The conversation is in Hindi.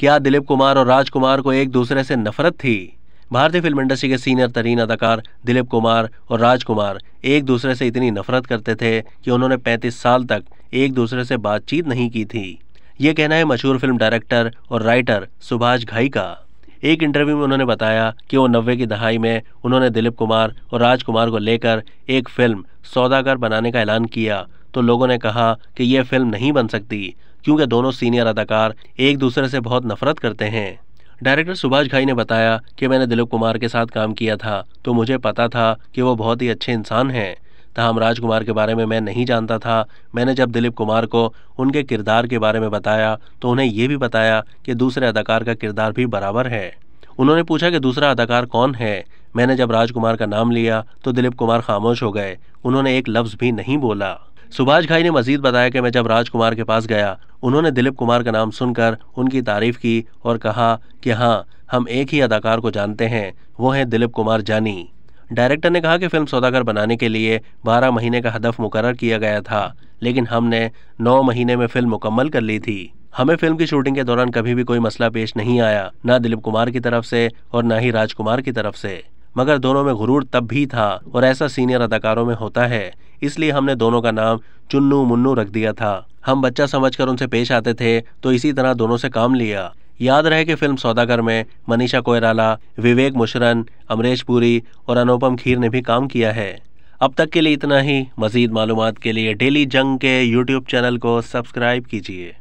क्या दिलीप कुमार और राजकुमार को एक दूसरे से नफरत थी भारतीय फिल्म इंडस्ट्री के सीनियर तरीन अदाकार दिलीप कुमार और राजकुमार एक दूसरे से इतनी नफरत करते थे कि उन्होंने 35 साल तक एक दूसरे से बातचीत नहीं की थी ये कहना है मशहूर फिल्म डायरेक्टर और राइटर सुभाष घाई का एक इंटरव्यू में उन्होंने बताया कि वो नब्बे की दहाई में उन्होंने दिलीप कुमार और राजकुमार को लेकर एक फिल्म सौदागर बनाने का ऐलान किया तो लोगों ने कहा कि यह फिल्म नहीं बन सकती क्योंकि दोनों सीनियर अदाकार एक दूसरे से बहुत नफरत करते हैं डायरेक्टर सुभाष घाई ने बताया कि मैंने दिलीप कुमार के साथ काम किया था तो मुझे पता था कि वो बहुत ही अच्छे इंसान हैं तहम राजकुमार के बारे में मैं नहीं जानता था मैंने जब दिलीप कुमार को उनके किरदार के बारे में बताया तो उन्हें यह भी बताया कि दूसरे अदाकार का किरदार भी बराबर है उन्होंने पूछा कि दूसरा अदाकार कौन है मैंने जब राजकुमार का नाम लिया तो दिलीप कुमार खामोश हो गए उन्होंने एक लफ्ज़ भी नहीं बोला सुभाष घाई ने मजीद बताया कि मैं जब राजकुमार के पास गया उन्होंने दिलीप कुमार का नाम सुनकर उनकी तारीफ की और कहा कि हाँ हम एक ही अदाकार को जानते हैं वो हैं दिलीप कुमार जानी डायरेक्टर ने कहा कि फिल्म सौदागर बनाने के लिए 12 महीने का हदफ मुकर किया गया था लेकिन हमने 9 महीने में फिल्म मुकम्मल कर ली थी हमें फिल्म की शूटिंग के दौरान कभी भी कोई मसला पेश नहीं आया न दिलीप कुमार की तरफ से और न ही राजकुमार की तरफ से मगर दोनों में गुरूर तब भी था और ऐसा सीनियर अदाकारों में होता है इसलिए हमने दोनों का नाम चुन्नू मुन्नू रख दिया था हम बच्चा समझकर उनसे पेश आते थे तो इसी तरह दोनों से काम लिया याद रहे कि फिल्म सौदागर में मनीषा कोयराला विवेक मुशरन अमरेश पुरी और अनुपम खीर ने भी काम किया है अब तक के लिए इतना ही मज़ीद मालूम के लिए डेली जंग के यूट्यूब चैनल को सब्सक्राइब कीजिए